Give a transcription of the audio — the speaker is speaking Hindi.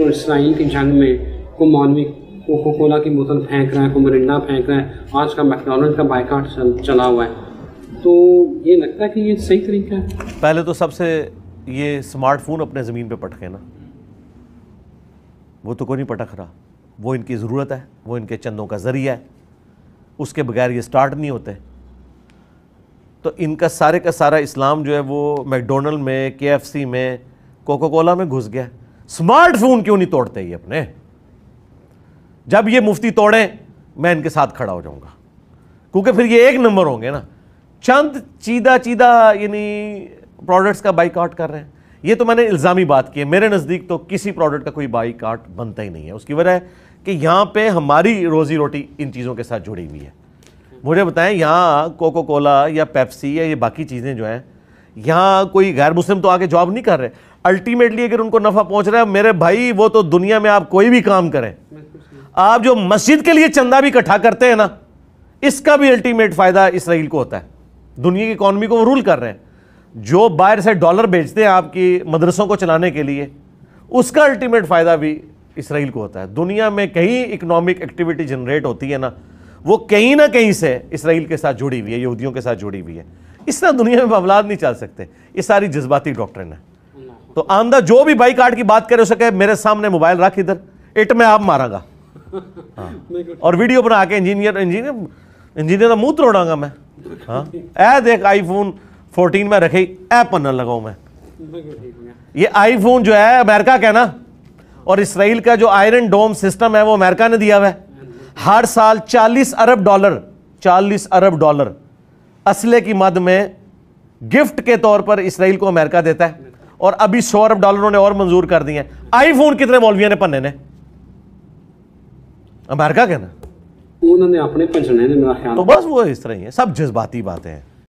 इसराइल की जंग में को मानवी कोको कोला की बोतल फेंक रहा है को मरिंडा फेंक रहा है आज का मैकडोनल्ड का बाइकाट चल, चला हुआ है तो ये लगता है कि ये सही तरीका है पहले तो सबसे ये स्मार्टफोन अपने ज़मीन पर पटके ना वो तो को नहीं पटक रहा वो इनकी ज़रूरत है वो इनके चंदों का ज़रिया है उसके बगैर ये स्टार्ट नहीं होते तो इनका सारे का सारा इस्लाम जो है वो मैकडोनल्ड में के में कोको कोला में घुस गया है स्मार्टफोन क्यों नहीं तोड़ते ये अपने जब ये मुफ्ती तोड़े मैं इनके साथ खड़ा हो जाऊंगा क्योंकि फिर ये एक नंबर होंगे ना चंद चीदा चीदा यानी प्रोडक्ट्स का बाइकआउट कर रहे हैं ये तो मैंने इल्ज़ामी बात की है मेरे नज़दीक तो किसी प्रोडक्ट का कोई बाइकआउट बनता ही नहीं है उसकी वजह कि यहाँ पे हमारी रोज़ी रोटी इन चीज़ों के साथ जुड़ी हुई है मुझे बताएं यहाँ कोको कोला या पेप्सी या ये बाकी चीज़ें जो हैं यहाँ कोई गैर मुस्लिम तो आके जॉब नहीं कर रहे अल्टीमेटली अगर उनको नफा पहुंच रहा है मेरे भाई वो तो दुनिया में आप कोई भी काम करें आप जो मस्जिद के लिए चंदा भी इकट्ठा करते हैं ना इसका भी अल्टीमेट फायदा इसराइल को होता है दुनिया की इकॉनमी को वो रूल कर रहे हैं जो बाहर से डॉलर भेजते हैं आपकी मदरसों को चलाने के लिए उसका अल्टीमेट फायदा भी इसराइल को होता है दुनिया में कहीं इकोनॉमिक एक्टिविटी जनरेट होती है ना वो कहीं ना कहीं से इसराइल के साथ जुड़ी हुई है यहूदियों के साथ जुड़ी हुई है इस तरह दुनिया में मामला नहीं चल सकते ये सारी जज्बाती डॉक्टर है तो आमदा जो भी बाइक आर्ट की बात करे उसे कहे मेरे सामने मोबाइल रख इधर इट में आप मारागा हाँ। और वीडियो बना के इंजीनियर इंजीनियर इंजीनियर का मुंह तोड़ांगा मैं हाँ ए देख आईफोन 14 में रखे ए पन्ना लगाऊ मैं ये आईफोन जो है अमेरिका का है ना और इसराइल का जो आयरन डोम सिस्टम है वो अमेरिका ने दिया हुआ है हर साल 40 अरब डॉलर 40 अरब डॉलर असले की मद में गिफ्ट के तौर पर इसराइल को अमेरिका देता है और अभी सौ अरब डॉलर उन्होंने और मंजूर कर दिए आईफोन कितने मौलविया ने पन्ने ने अमेरिका के ना उन्होंने अपने तो बस वो इस तरह ही है सब जज्बाती बातें हैं